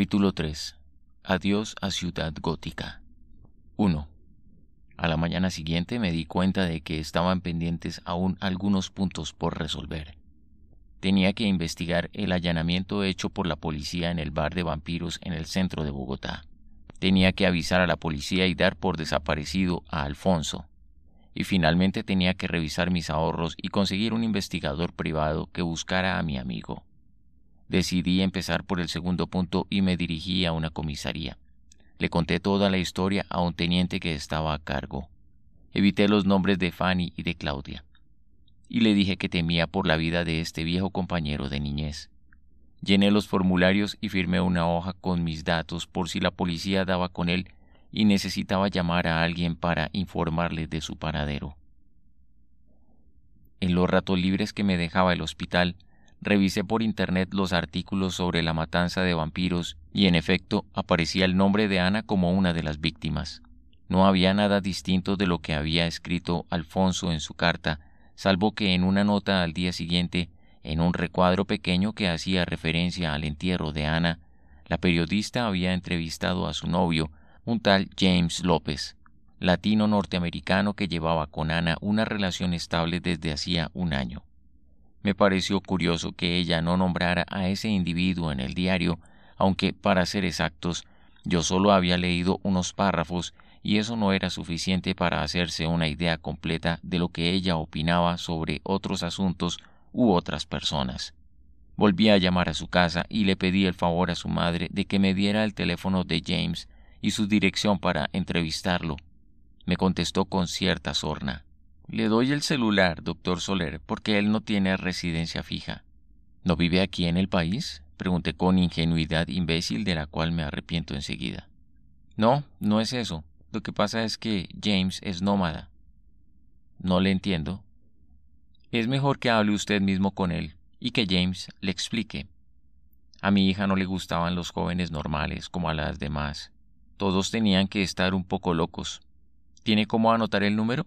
Capítulo 3. Adiós a Ciudad Gótica. 1. A la mañana siguiente me di cuenta de que estaban pendientes aún algunos puntos por resolver. Tenía que investigar el allanamiento hecho por la policía en el bar de vampiros en el centro de Bogotá. Tenía que avisar a la policía y dar por desaparecido a Alfonso. Y finalmente tenía que revisar mis ahorros y conseguir un investigador privado que buscara a mi amigo. Decidí empezar por el segundo punto y me dirigí a una comisaría. Le conté toda la historia a un teniente que estaba a cargo. Evité los nombres de Fanny y de Claudia. Y le dije que temía por la vida de este viejo compañero de niñez. Llené los formularios y firmé una hoja con mis datos por si la policía daba con él y necesitaba llamar a alguien para informarle de su paradero. En los ratos libres que me dejaba el hospital, Revisé por internet los artículos sobre la matanza de vampiros y en efecto aparecía el nombre de Ana como una de las víctimas. No había nada distinto de lo que había escrito Alfonso en su carta, salvo que en una nota al día siguiente, en un recuadro pequeño que hacía referencia al entierro de Ana, la periodista había entrevistado a su novio, un tal James López, latino norteamericano que llevaba con Ana una relación estable desde hacía un año. Me pareció curioso que ella no nombrara a ese individuo en el diario, aunque, para ser exactos, yo solo había leído unos párrafos y eso no era suficiente para hacerse una idea completa de lo que ella opinaba sobre otros asuntos u otras personas. Volví a llamar a su casa y le pedí el favor a su madre de que me diera el teléfono de James y su dirección para entrevistarlo. Me contestó con cierta sorna. Le doy el celular, doctor Soler, porque él no tiene residencia fija. ¿No vive aquí en el país? pregunté con ingenuidad imbécil de la cual me arrepiento enseguida. No, no es eso. Lo que pasa es que James es nómada. No le entiendo. Es mejor que hable usted mismo con él y que James le explique. A mi hija no le gustaban los jóvenes normales como a las demás. Todos tenían que estar un poco locos. ¿Tiene cómo anotar el número?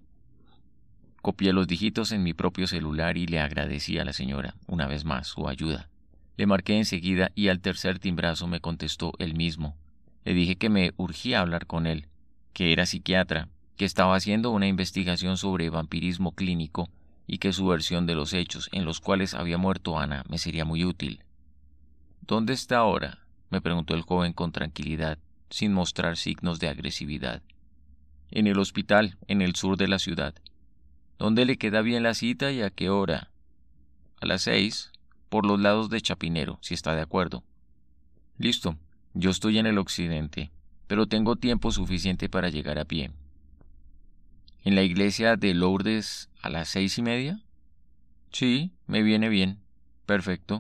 Copié los dígitos en mi propio celular y le agradecí a la señora, una vez más, su ayuda. Le marqué enseguida y al tercer timbrazo me contestó él mismo. Le dije que me urgía hablar con él, que era psiquiatra, que estaba haciendo una investigación sobre vampirismo clínico y que su versión de los hechos en los cuales había muerto Ana me sería muy útil. ¿Dónde está ahora? me preguntó el joven con tranquilidad, sin mostrar signos de agresividad. En el hospital, en el sur de la ciudad, ¿Dónde le queda bien la cita y a qué hora? A las seis, por los lados de Chapinero, si está de acuerdo. Listo, yo estoy en el occidente, pero tengo tiempo suficiente para llegar a pie. ¿En la iglesia de Lourdes a las seis y media? Sí, me viene bien. Perfecto.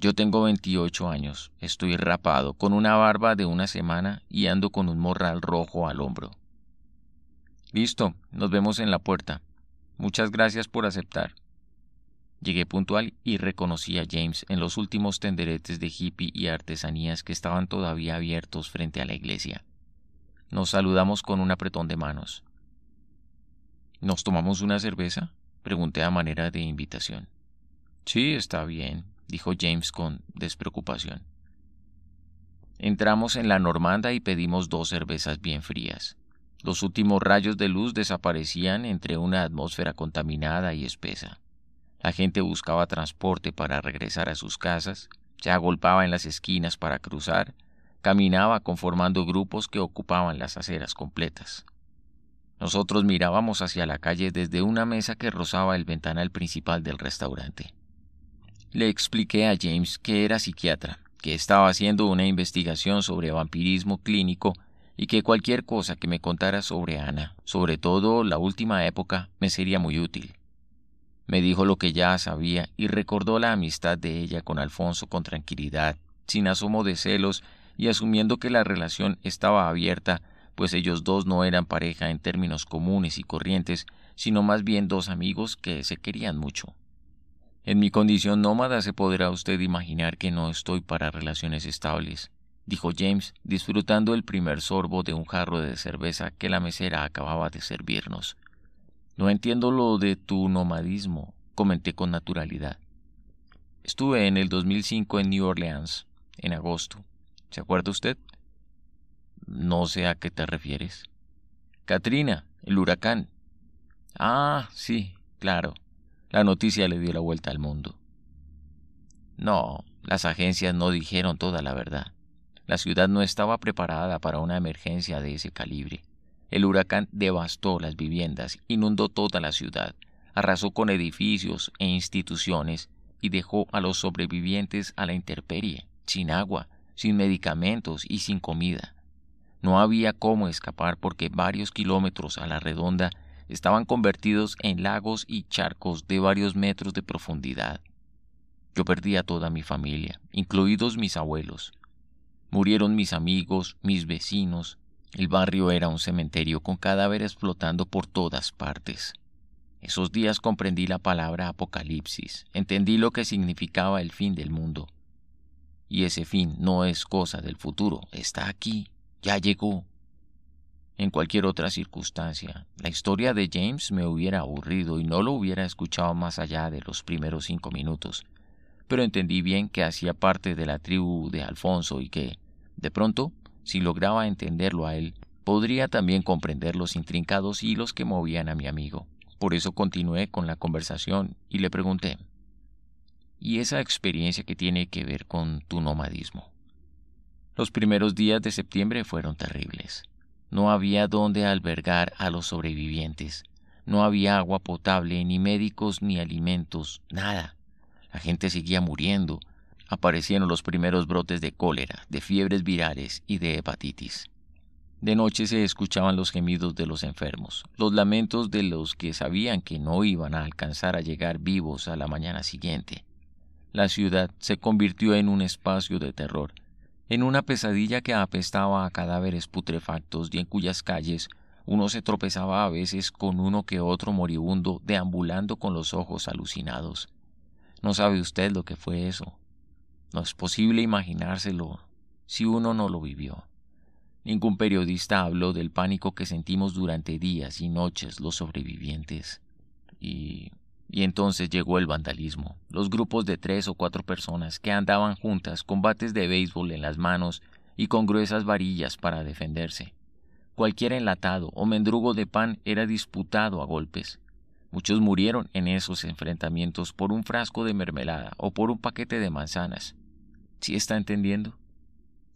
Yo tengo 28 años, estoy rapado, con una barba de una semana y ando con un morral rojo al hombro. Listo, nos vemos en la puerta. Muchas gracias por aceptar. Llegué puntual y reconocí a James en los últimos tenderetes de hippie y artesanías que estaban todavía abiertos frente a la iglesia. Nos saludamos con un apretón de manos. ¿Nos tomamos una cerveza? pregunté a manera de invitación. Sí, está bien, dijo James con despreocupación. Entramos en la Normanda y pedimos dos cervezas bien frías. Los últimos rayos de luz desaparecían entre una atmósfera contaminada y espesa. La gente buscaba transporte para regresar a sus casas, se agolpaba en las esquinas para cruzar, caminaba conformando grupos que ocupaban las aceras completas. Nosotros mirábamos hacia la calle desde una mesa que rozaba el ventanal principal del restaurante. Le expliqué a James que era psiquiatra, que estaba haciendo una investigación sobre vampirismo clínico y que cualquier cosa que me contara sobre Ana, sobre todo la última época, me sería muy útil. Me dijo lo que ya sabía y recordó la amistad de ella con Alfonso con tranquilidad, sin asomo de celos y asumiendo que la relación estaba abierta, pues ellos dos no eran pareja en términos comunes y corrientes, sino más bien dos amigos que se querían mucho. En mi condición nómada se podrá usted imaginar que no estoy para relaciones estables dijo James, disfrutando el primer sorbo de un jarro de cerveza que la mesera acababa de servirnos. No entiendo lo de tu nomadismo, comenté con naturalidad. Estuve en el 2005 en New Orleans, en agosto. ¿Se acuerda usted? No sé a qué te refieres. Katrina, el huracán. Ah, sí, claro. La noticia le dio la vuelta al mundo. No, las agencias no dijeron toda la verdad. La ciudad no estaba preparada para una emergencia de ese calibre. El huracán devastó las viviendas, inundó toda la ciudad, arrasó con edificios e instituciones y dejó a los sobrevivientes a la intemperie, sin agua, sin medicamentos y sin comida. No había cómo escapar porque varios kilómetros a la redonda estaban convertidos en lagos y charcos de varios metros de profundidad. Yo perdí a toda mi familia, incluidos mis abuelos. Murieron mis amigos, mis vecinos. El barrio era un cementerio con cadáveres flotando por todas partes. Esos días comprendí la palabra apocalipsis, entendí lo que significaba el fin del mundo. Y ese fin no es cosa del futuro, está aquí, ya llegó. En cualquier otra circunstancia, la historia de James me hubiera aburrido y no lo hubiera escuchado más allá de los primeros cinco minutos, pero entendí bien que hacía parte de la tribu de Alfonso y que, de pronto, si lograba entenderlo a él, podría también comprender los intrincados hilos que movían a mi amigo. Por eso continué con la conversación y le pregunté, ¿y esa experiencia que tiene que ver con tu nomadismo? Los primeros días de septiembre fueron terribles. No había dónde albergar a los sobrevivientes. No había agua potable, ni médicos, ni alimentos, nada. La gente seguía muriendo. Aparecieron los primeros brotes de cólera, de fiebres virales y de hepatitis. De noche se escuchaban los gemidos de los enfermos, los lamentos de los que sabían que no iban a alcanzar a llegar vivos a la mañana siguiente. La ciudad se convirtió en un espacio de terror, en una pesadilla que apestaba a cadáveres putrefactos y en cuyas calles uno se tropezaba a veces con uno que otro moribundo deambulando con los ojos alucinados. No sabe usted lo que fue eso. No es posible imaginárselo si uno no lo vivió. Ningún periodista habló del pánico que sentimos durante días y noches los sobrevivientes. Y y entonces llegó el vandalismo. Los grupos de tres o cuatro personas que andaban juntas con bates de béisbol en las manos y con gruesas varillas para defenderse. Cualquier enlatado o mendrugo de pan era disputado a golpes. Muchos murieron en esos enfrentamientos por un frasco de mermelada o por un paquete de manzanas. ¿Sí está entendiendo?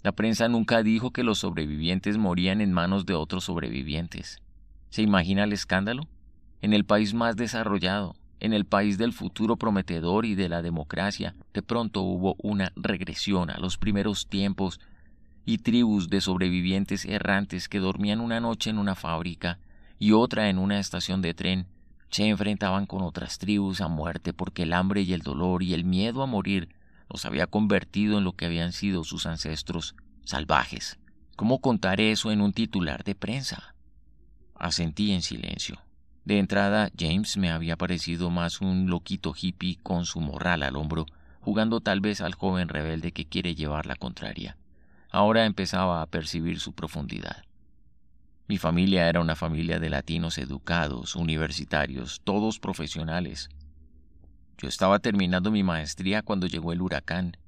La prensa nunca dijo que los sobrevivientes morían en manos de otros sobrevivientes. ¿Se imagina el escándalo? En el país más desarrollado, en el país del futuro prometedor y de la democracia, de pronto hubo una regresión a los primeros tiempos y tribus de sobrevivientes errantes que dormían una noche en una fábrica y otra en una estación de tren se enfrentaban con otras tribus a muerte porque el hambre y el dolor y el miedo a morir los había convertido en lo que habían sido sus ancestros salvajes. ¿Cómo contar eso en un titular de prensa? Asentí en silencio. De entrada, James me había parecido más un loquito hippie con su morral al hombro, jugando tal vez al joven rebelde que quiere llevar la contraria. Ahora empezaba a percibir su profundidad. Mi familia era una familia de latinos educados, universitarios, todos profesionales. Yo estaba terminando mi maestría cuando llegó el huracán.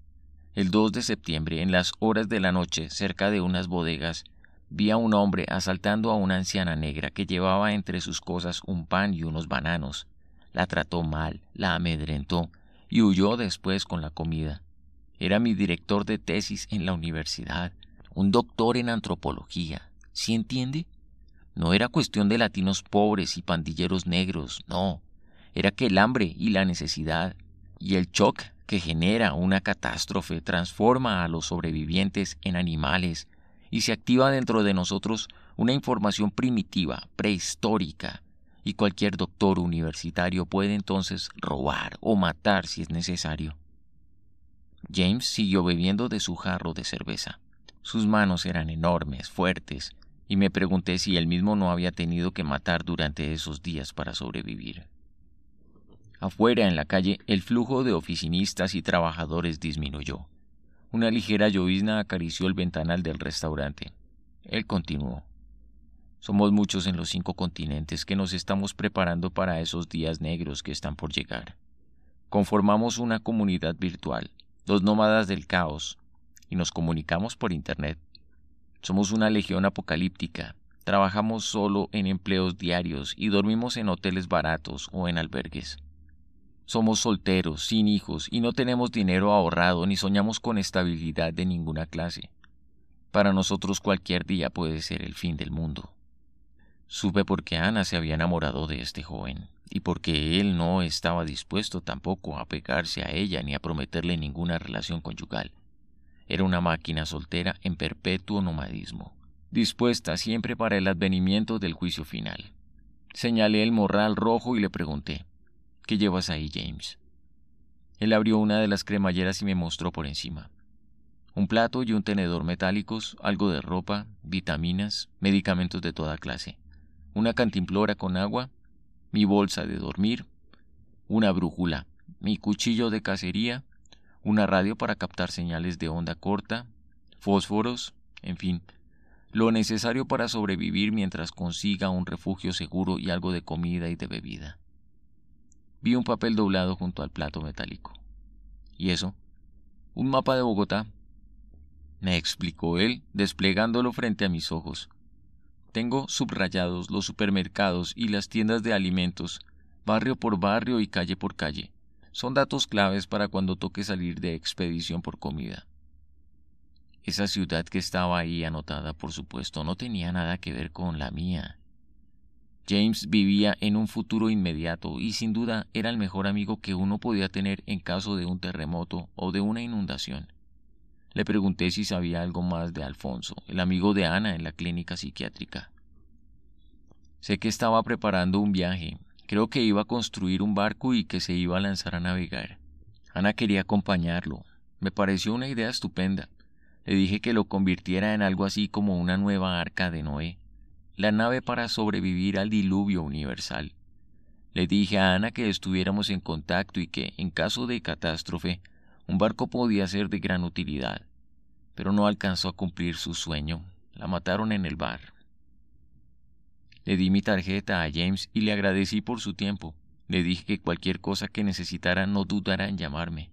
El 2 de septiembre, en las horas de la noche, cerca de unas bodegas, vi a un hombre asaltando a una anciana negra que llevaba entre sus cosas un pan y unos bananos. La trató mal, la amedrentó y huyó después con la comida. Era mi director de tesis en la universidad, un doctor en antropología. Si entiende? No era cuestión de latinos pobres y pandilleros negros, no. Era que el hambre y la necesidad y el shock que genera una catástrofe transforma a los sobrevivientes en animales y se activa dentro de nosotros una información primitiva, prehistórica, y cualquier doctor universitario puede entonces robar o matar si es necesario. James siguió bebiendo de su jarro de cerveza. Sus manos eran enormes, fuertes, y me pregunté si él mismo no había tenido que matar durante esos días para sobrevivir. Afuera, en la calle, el flujo de oficinistas y trabajadores disminuyó. Una ligera llovizna acarició el ventanal del restaurante. Él continuó. Somos muchos en los cinco continentes que nos estamos preparando para esos días negros que están por llegar. Conformamos una comunidad virtual, los nómadas del caos, y nos comunicamos por Internet somos una legión apocalíptica. Trabajamos solo en empleos diarios y dormimos en hoteles baratos o en albergues. Somos solteros, sin hijos y no tenemos dinero ahorrado ni soñamos con estabilidad de ninguna clase. Para nosotros cualquier día puede ser el fin del mundo. Supe por qué Ana se había enamorado de este joven, y porque él no estaba dispuesto tampoco a pegarse a ella ni a prometerle ninguna relación conyugal. Era una máquina soltera en perpetuo nomadismo, dispuesta siempre para el advenimiento del juicio final. Señalé el morral rojo y le pregunté, ¿Qué llevas ahí, James? Él abrió una de las cremalleras y me mostró por encima. Un plato y un tenedor metálicos, algo de ropa, vitaminas, medicamentos de toda clase, una cantimplora con agua, mi bolsa de dormir, una brújula, mi cuchillo de cacería, una radio para captar señales de onda corta, fósforos, en fin, lo necesario para sobrevivir mientras consiga un refugio seguro y algo de comida y de bebida. Vi un papel doblado junto al plato metálico. ¿Y eso? Un mapa de Bogotá. Me explicó él, desplegándolo frente a mis ojos. Tengo subrayados los supermercados y las tiendas de alimentos, barrio por barrio y calle por calle son datos claves para cuando toque salir de expedición por comida. Esa ciudad que estaba ahí anotada, por supuesto, no tenía nada que ver con la mía. James vivía en un futuro inmediato y sin duda era el mejor amigo que uno podía tener en caso de un terremoto o de una inundación. Le pregunté si sabía algo más de Alfonso, el amigo de Ana en la clínica psiquiátrica. Sé que estaba preparando un viaje, Creo que iba a construir un barco y que se iba a lanzar a navegar. Ana quería acompañarlo. Me pareció una idea estupenda. Le dije que lo convirtiera en algo así como una nueva arca de Noé, la nave para sobrevivir al diluvio universal. Le dije a Ana que estuviéramos en contacto y que, en caso de catástrofe, un barco podía ser de gran utilidad. Pero no alcanzó a cumplir su sueño. La mataron en el bar. Le di mi tarjeta a James y le agradecí por su tiempo. Le dije que cualquier cosa que necesitara no dudara en llamarme.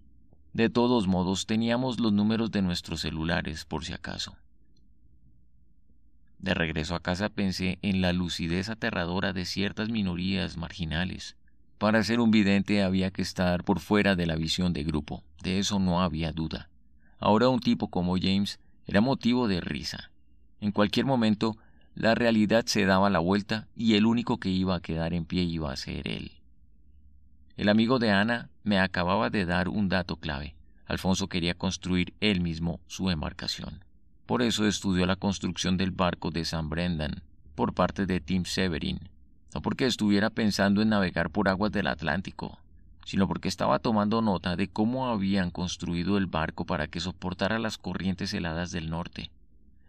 De todos modos, teníamos los números de nuestros celulares por si acaso. De regreso a casa pensé en la lucidez aterradora de ciertas minorías marginales. Para ser un vidente había que estar por fuera de la visión de grupo, de eso no había duda. Ahora un tipo como James era motivo de risa. En cualquier momento la realidad se daba la vuelta y el único que iba a quedar en pie iba a ser él. El amigo de Ana me acababa de dar un dato clave. Alfonso quería construir él mismo su embarcación. Por eso estudió la construcción del barco de San Brendan por parte de Tim Severin, no porque estuviera pensando en navegar por aguas del Atlántico, sino porque estaba tomando nota de cómo habían construido el barco para que soportara las corrientes heladas del norte.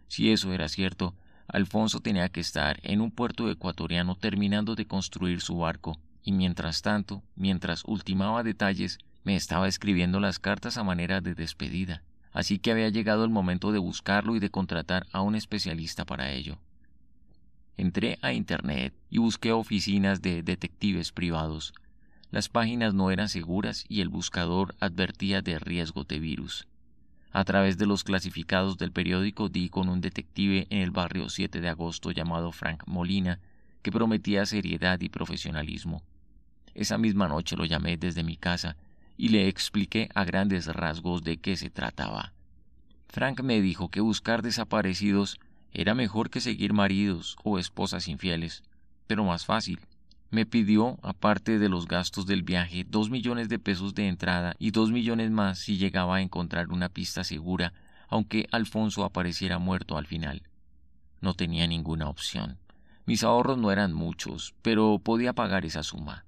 Si eso era cierto, Alfonso tenía que estar en un puerto ecuatoriano terminando de construir su barco, y mientras tanto, mientras ultimaba detalles, me estaba escribiendo las cartas a manera de despedida, así que había llegado el momento de buscarlo y de contratar a un especialista para ello. Entré a Internet y busqué oficinas de detectives privados. Las páginas no eran seguras y el buscador advertía de riesgo de virus a través de los clasificados del periódico di con un detective en el barrio 7 de agosto llamado Frank Molina, que prometía seriedad y profesionalismo. Esa misma noche lo llamé desde mi casa y le expliqué a grandes rasgos de qué se trataba. Frank me dijo que buscar desaparecidos era mejor que seguir maridos o esposas infieles, pero más fácil, me pidió, aparte de los gastos del viaje, dos millones de pesos de entrada y dos millones más si llegaba a encontrar una pista segura, aunque Alfonso apareciera muerto al final. No tenía ninguna opción. Mis ahorros no eran muchos, pero podía pagar esa suma.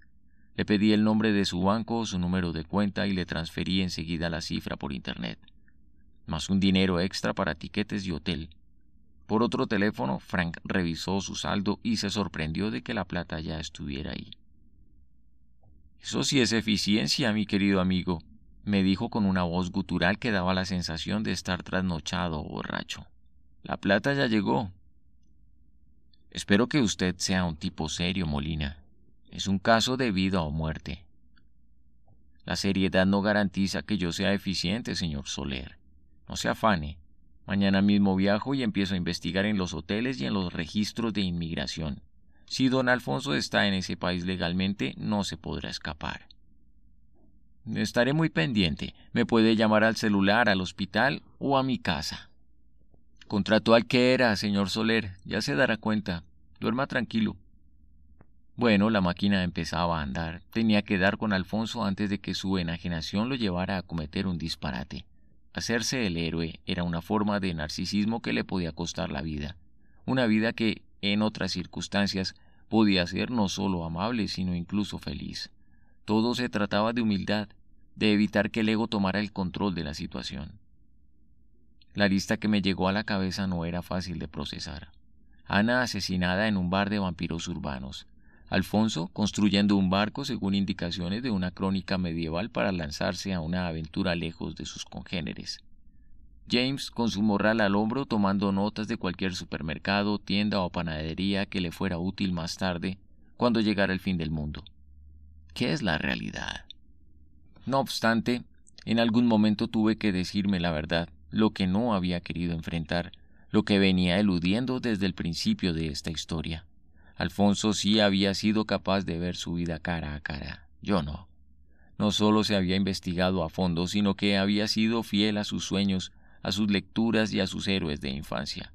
Le pedí el nombre de su banco, su número de cuenta y le transferí enseguida la cifra por internet. Más un dinero extra para tiquetes y hotel. Por otro teléfono, Frank revisó su saldo y se sorprendió de que la plata ya estuviera ahí. Eso sí es eficiencia, mi querido amigo, me dijo con una voz gutural que daba la sensación de estar trasnochado o borracho. La plata ya llegó. Espero que usted sea un tipo serio, Molina. Es un caso de vida o muerte. La seriedad no garantiza que yo sea eficiente, señor Soler. No se afane. Mañana mismo viajo y empiezo a investigar en los hoteles y en los registros de inmigración. Si don Alfonso está en ese país legalmente, no se podrá escapar. Estaré muy pendiente. Me puede llamar al celular, al hospital o a mi casa. Contrató al que era, señor Soler. Ya se dará cuenta. Duerma tranquilo. Bueno, la máquina empezaba a andar. Tenía que dar con Alfonso antes de que su enajenación lo llevara a cometer un disparate. Hacerse el héroe era una forma de narcisismo que le podía costar la vida, una vida que, en otras circunstancias, podía ser no solo amable, sino incluso feliz. Todo se trataba de humildad, de evitar que el ego tomara el control de la situación. La lista que me llegó a la cabeza no era fácil de procesar. Ana asesinada en un bar de vampiros urbanos, Alfonso, construyendo un barco según indicaciones de una crónica medieval para lanzarse a una aventura lejos de sus congéneres. James, con su morral al hombro, tomando notas de cualquier supermercado, tienda o panadería que le fuera útil más tarde, cuando llegara el fin del mundo. ¿Qué es la realidad? No obstante, en algún momento tuve que decirme la verdad, lo que no había querido enfrentar, lo que venía eludiendo desde el principio de esta historia. Alfonso sí había sido capaz de ver su vida cara a cara, yo no. No solo se había investigado a fondo, sino que había sido fiel a sus sueños, a sus lecturas y a sus héroes de infancia.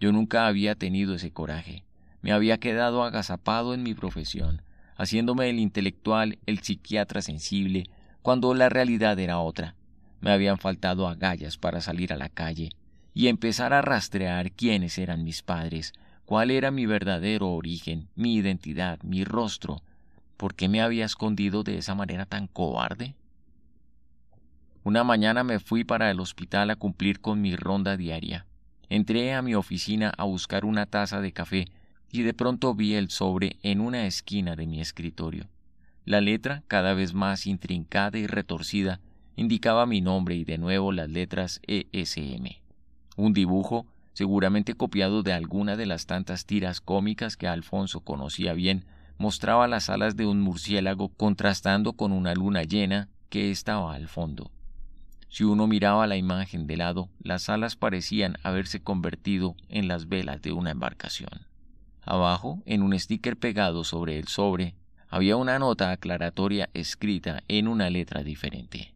Yo nunca había tenido ese coraje. Me había quedado agazapado en mi profesión, haciéndome el intelectual, el psiquiatra sensible, cuando la realidad era otra. Me habían faltado agallas para salir a la calle y empezar a rastrear quiénes eran mis padres, cuál era mi verdadero origen, mi identidad, mi rostro, por qué me había escondido de esa manera tan cobarde. Una mañana me fui para el hospital a cumplir con mi ronda diaria. Entré a mi oficina a buscar una taza de café y de pronto vi el sobre en una esquina de mi escritorio. La letra, cada vez más intrincada y retorcida, indicaba mi nombre y de nuevo las letras ESM. Un dibujo seguramente copiado de alguna de las tantas tiras cómicas que Alfonso conocía bien, mostraba las alas de un murciélago contrastando con una luna llena que estaba al fondo. Si uno miraba la imagen de lado, las alas parecían haberse convertido en las velas de una embarcación. Abajo, en un sticker pegado sobre el sobre, había una nota aclaratoria escrita en una letra diferente.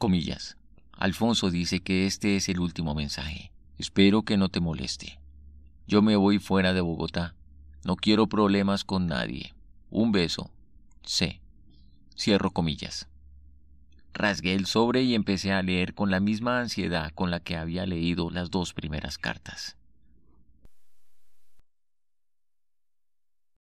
Comillas. Alfonso dice que este es el último mensaje. Espero que no te moleste. Yo me voy fuera de Bogotá. No quiero problemas con nadie. Un beso. C. Cierro comillas. Rasgué el sobre y empecé a leer con la misma ansiedad con la que había leído las dos primeras cartas.